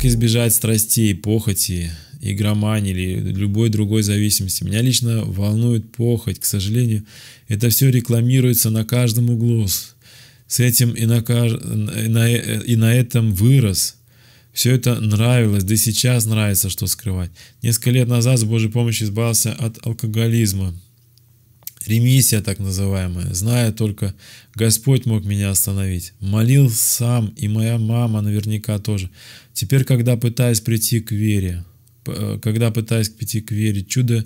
как избежать страстей, похоти, игромании или любой другой зависимости. Меня лично волнует похоть, к сожалению, это все рекламируется на каждом углу. С этим и на, И на этом вырос. Все это нравилось, да и сейчас нравится, что скрывать. Несколько лет назад с Божьей помощью избавился от алкоголизма ремиссия так называемая, зная только, Господь мог меня остановить. Молил сам, и моя мама наверняка тоже. Теперь, когда пытаюсь прийти к вере, э, когда пытаюсь прийти к вере, чудо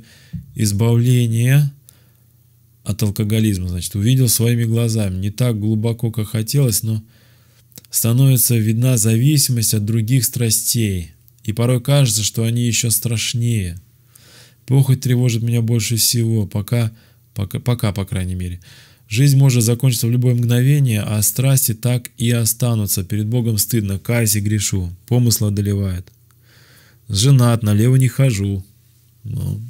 избавления от алкоголизма, значит, увидел своими глазами, не так глубоко, как хотелось, но становится видна зависимость от других страстей, и порой кажется, что они еще страшнее. Похоть тревожит меня больше всего, пока Пока, пока, по крайней мере. Жизнь может закончиться в любое мгновение, а страсти так и останутся. Перед Богом стыдно, каюсь грешу. Помысла одолевает. Женат, налево не хожу. Но, ну,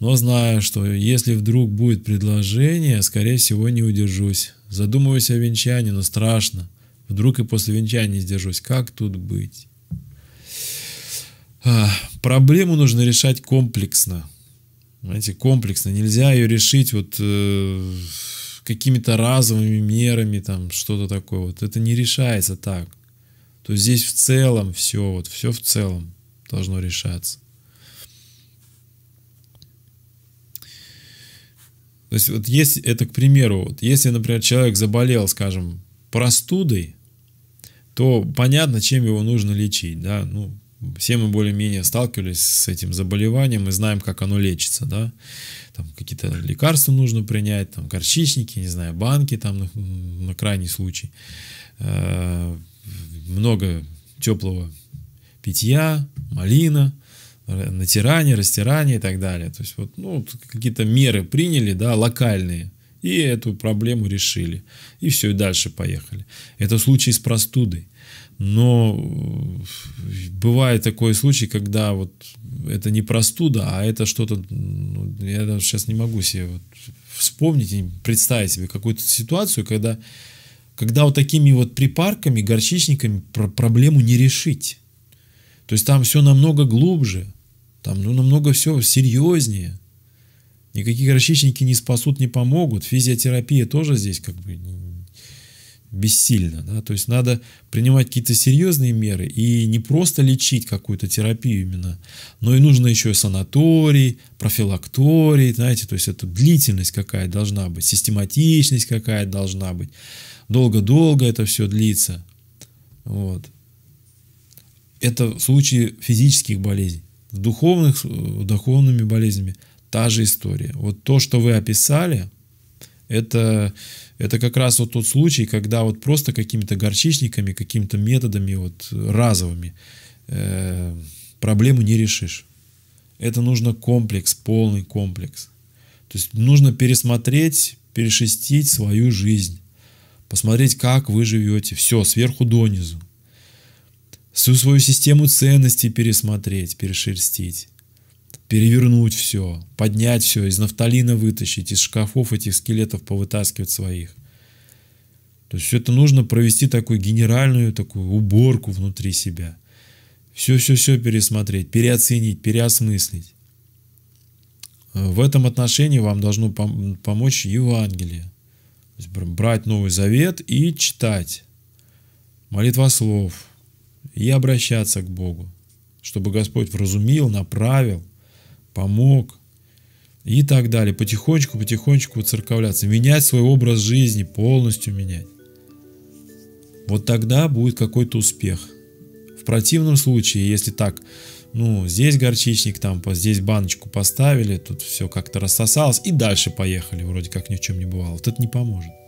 но знаю, что если вдруг будет предложение, скорее всего не удержусь. Задумываюсь о венчании, но страшно. Вдруг и после венчания сдержусь. Как тут быть? Проблему нужно решать комплексно. Знаете, комплексно. Нельзя ее решить вот э, какими-то разовыми мерами, там что-то такое. Вот это не решается так. То есть здесь в целом все, вот все в целом должно решаться. То есть вот если это, к примеру, вот если, например, человек заболел, скажем, простудой, то понятно, чем его нужно лечить, да, ну все мы более-менее сталкивались с этим заболеванием и знаем, как оно лечится, да, там какие-то лекарства нужно принять, там горчичники, не знаю, банки там на, на крайний случай, э, много теплого питья, малина, э, натирание, растирание и так далее, то есть вот, ну, вот какие-то меры приняли, да, локальные, и эту проблему решили, и все, и дальше поехали. Это случай с простудой, но э, бывает такой случай, когда вот это не простуда, а это что-то, ну, я даже сейчас не могу себе вот вспомнить и представить себе какую-то ситуацию, когда, когда вот такими вот припарками, горчичниками пр проблему не решить. То есть там все намного глубже, там ну, намного все серьезнее. Никакие горчичники не спасут, не помогут. Физиотерапия тоже здесь как бы бессильно. Да? То есть надо принимать какие-то серьезные меры и не просто лечить какую-то терапию именно, но и нужно еще и санаторий, профилакторий, знаете, то есть это длительность какая должна быть, систематичность какая должна быть. Долго-долго это все длится. Вот. Это в случае физических болезней. С духовных, э, духовными болезнями та же история. Вот то, что вы описали – это, это как раз вот тот случай, когда вот просто какими-то горчичниками, какими-то методами вот разовыми э, проблему не решишь. Это нужно комплекс, полный комплекс. То есть нужно пересмотреть, перешестить свою жизнь, посмотреть, как вы живете, все, сверху донизу. Всю свою систему ценностей пересмотреть, перешерстить перевернуть все, поднять все, из нафталина вытащить, из шкафов этих скелетов повытаскивать своих. То есть все это нужно провести такую генеральную такую уборку внутри себя. Все-все-все пересмотреть, переоценить, переосмыслить. Э, в этом отношении вам должно помочь Евангелие. То есть брать Новый Завет и читать. Молитва слов. И обращаться к Богу, чтобы Господь вразумил, направил – помог и так далее. Потихонечку, потихонечку церковляться, менять свой образ жизни, полностью менять. Вот тогда будет какой-то успех. В противном случае, если так, ну, здесь горчичник, там, здесь баночку поставили, тут все как-то рассосалось, и дальше поехали, вроде как ни в чем не бывало. Вот это не поможет.